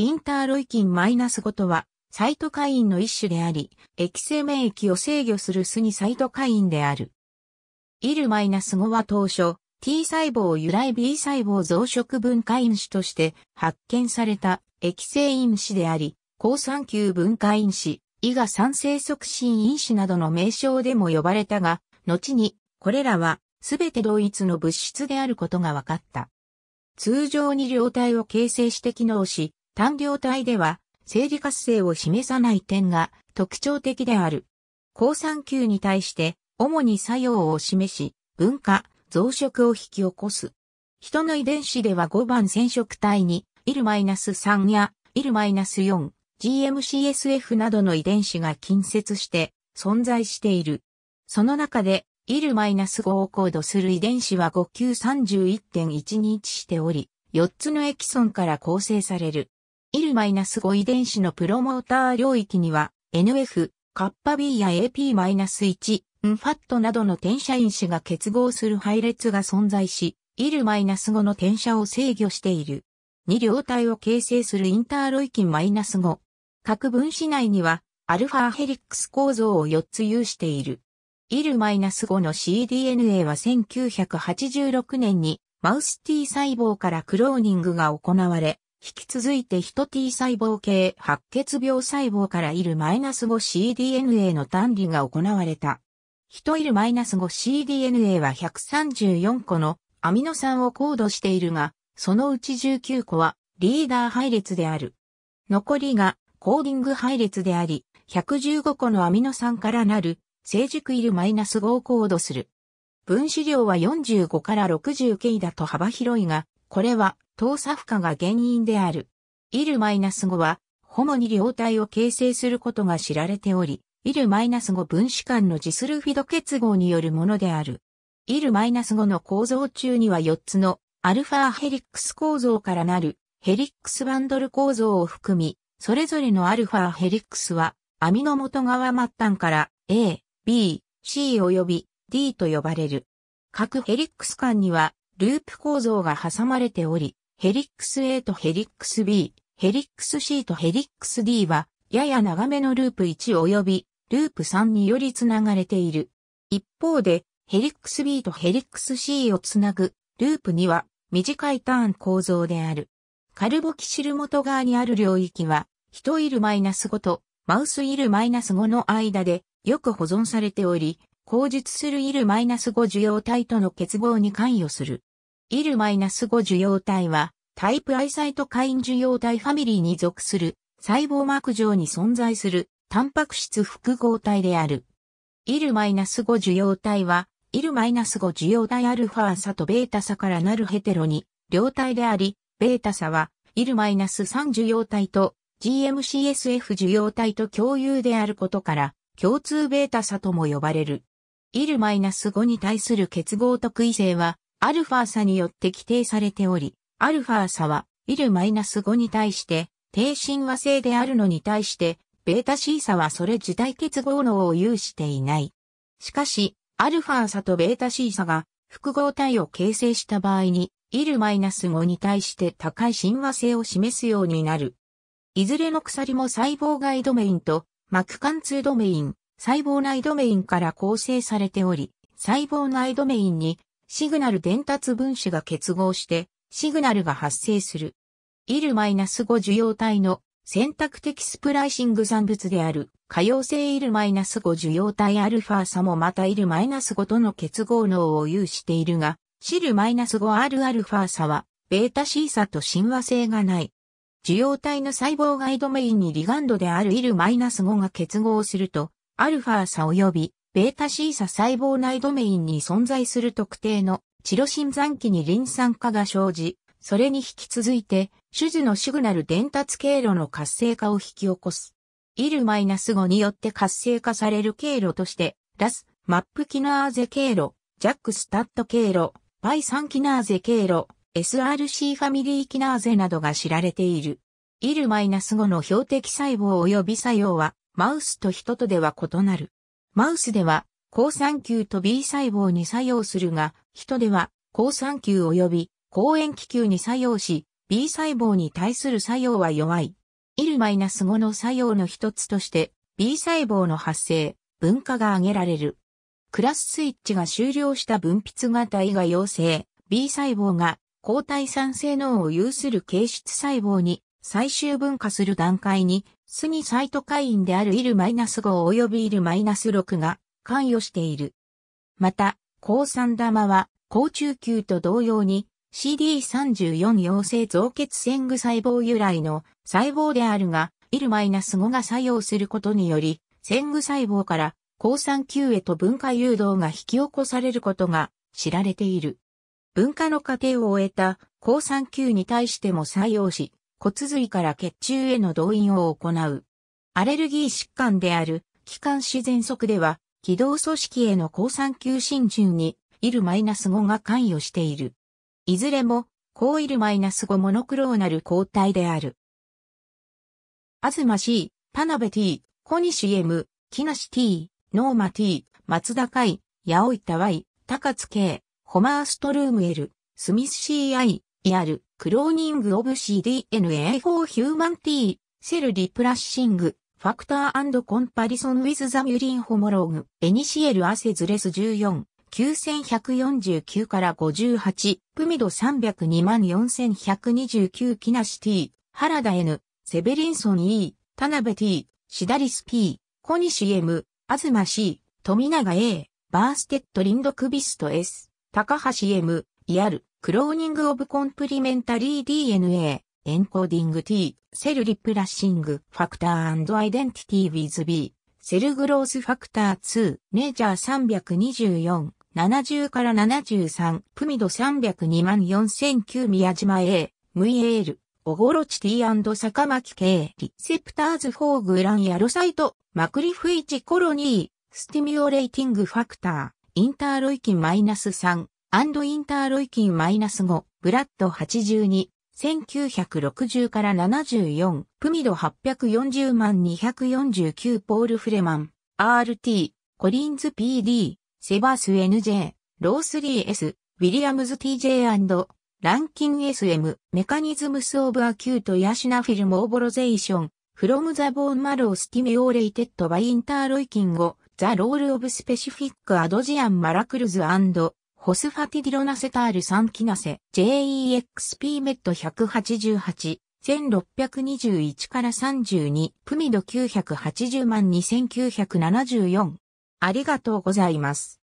インターロイキンマイナス -5 とは、サイトカインの一種であり、液性免疫を制御するスにサイトカインである。イルマイナス -5 は当初、T 細胞由来 B 細胞増殖分解因子として発見された液性因子であり、抗酸球分解因子、イガ酸性促進因子などの名称でも呼ばれたが、後に、これらは、すべて同一の物質であることが分かった。通常に両体を形成して機能し、単量体では、生理活性を示さない点が特徴的である。抗酸球に対して、主に作用を示し、分化、増殖を引き起こす。人の遺伝子では5番染色体に、ナス3やナス4 GMCSF などの遺伝子が近接して存在している。その中で、ナス5をコードする遺伝子は 5Q31.1 に位置しており、4つのエキソンから構成される。ナス5遺伝子のプロモーター領域には NF、カッパ B や AP-1、ンファットなどの転写因子が結合する配列が存在し、ナス5の転写を制御している。二両体を形成するインターロイキン -5。各分子内には、アルファヘリックス構造を4つ有している。ナス5の cDNA は1986年にマウス T 細胞からクローニングが行われ、引き続いてヒト T 細胞系白血病細胞からいる -5cDNA の単理が行われた。ヒトいる -5cDNA は134個のアミノ酸をコードしているが、そのうち19個はリーダー配列である。残りがコーディング配列であり、115個のアミノ酸からなる成熟いる -5 をコードする。分子量は45から 60K だと幅広いが、これは、等差負荷が原因である。イル -5 は、主に両体を形成することが知られており、イル -5 分子間のジスルフィド結合によるものである。イル -5 の構造中には4つのアルファヘリックス構造からなるヘリックスバンドル構造を含み、それぞれのアルファヘリックスは、アミの元側末端から A、B、C 及び D と呼ばれる。各ヘリックス間にはループ構造が挟まれており、ヘリックス A とヘリックス B、ヘリックス C とヘリックス D は、やや長めのループ1及び、ループ3により繋がれている。一方で、ヘリックス B とヘリックス C をつなぐ、ループ2は、短いターン構造である。カルボキシル元側にある領域は、人いるマイナス5と、マウスいるマイナス5の間で、よく保存されており、口述するいるマイナス5受容体との結合に関与する。イル -5 受容体は、タイプアイサイトカイン受容体ファミリーに属する細胞膜上に存在するタンパク質複合体である。イル -5 受容体は、イル -5 受容体アルファ差とベータ差からなるヘテロに両体であり、ベータ差は、イル -3 受容体と GMCSF 受容体と共有であることから、共通ベータ差とも呼ばれる。イル -5 に対する結合特異性は、アルファ差によって規定されており、アルファ差は、イル -5 に対して、低親和性であるのに対して、ベータ C 差はそれ自体結合能を有していない。しかし、アルファ差とベータ C 差が複合体を形成した場合に、イル -5 に対して高い親和性を示すようになる。いずれの鎖も細胞外ドメインと膜貫通ドメイン、細胞内ドメインから構成されており、細胞内ドメインにシグナル伝達分子が結合して、シグナルが発生する。ナス5受容体の選択的スプライシング産物である、可用性ナス5受容体アルファさもまたナス5との結合能を有しているが、シル -5R アルファさは、ベータ C サと親和性がない。受容体の細胞外ドメインにリガンドであるナス5が結合すると、アルファさ及びベーターサ細胞内ドメインに存在する特定のチロシン残機にリン酸化が生じ、それに引き続いて、種々のシグナル伝達経路の活性化を引き起こす。ナス5によって活性化される経路として、ラス、マップキナーゼ経路、ジャックスタット経路、パイサンキナーゼ経路、SRC ファミリーキナーゼなどが知られている。ナス5の標的細胞及び作用は、マウスと人とでは異なる。マウスでは、抗酸球と B 細胞に作用するが、人では、抗酸球及び抗塩気球に作用し、B 細胞に対する作用は弱い。ナス5の作用の一つとして、B 細胞の発生、分化が挙げられる。クラススイッチが終了した分泌型胃が陽性、B 細胞が抗体酸性能を有する形質細胞に最終分化する段階に、スニサイトカインであるナス5及びナス6が関与している。また、抗酸玉は、抗中球と同様に CD34 陽性増血線具細胞由来の細胞であるが、ナス5が作用することにより、線具細胞から抗酸球へと分化誘導が引き起こされることが知られている。分化の過程を終えた抗酸球に対しても作用し、骨髄から血中への動員を行う。アレルギー疾患である、気管支喘息では、気道組織への抗酸球浸潤に、イルマイナス5が関与している。いずれも、抗イルマイナス5モノクローナル抗体である。アズマ C、田辺 T、コニシ M、木梨 T、ノーマ T、松田海、オイタ Y、高津 K、ホマーストルーム L、スミス CI、アル。クローニングオブ CDNA ー・ヒューマンティ T、セルリプラッシング、ファクターコンパリソンウィズザミュリンホモローグ、エニシエルアセズレス14、9149から58、プミド3024129木梨 T、原田 N、セベリンソン E、田辺 T、シダリス P、ニシ M、マ C、富永 A、バーステッドリンドクビスト S、高橋 M、イアル、クローニングオブコンプリメンタリー DNA、エンコーディング T、セルリプラッシング、ファクターアイデンティティウィズビ B、セルグロースファクター2、ネジャー324、70から73、プミド302万4009宮島 A、ムイエール、オゴロチ T& 坂巻 K、リセプターズフォーグランヤロサイト、マクリフイチコロニー、スティミュレイティングファクター、インターロイキンマイナス3、アンドインターロイキン -5、ブラッド82、1960から74、プミド840万249ポール・フレマン、RT、コリンズ PD、セバス NJ、ロースリー s ウィリアムズ TJ& ランキン SM、メカニズムスオブアキュートヤシナフィルムオーボロゼーション、フロムザボーンマロースティメオーレイテッドバインターロイキン5、ザロールオブスペシフィックアドジアンマラクルズホスファティディロナセタール酸キナセ JEXP メット188 1621から32プミド980万2974ありがとうございます。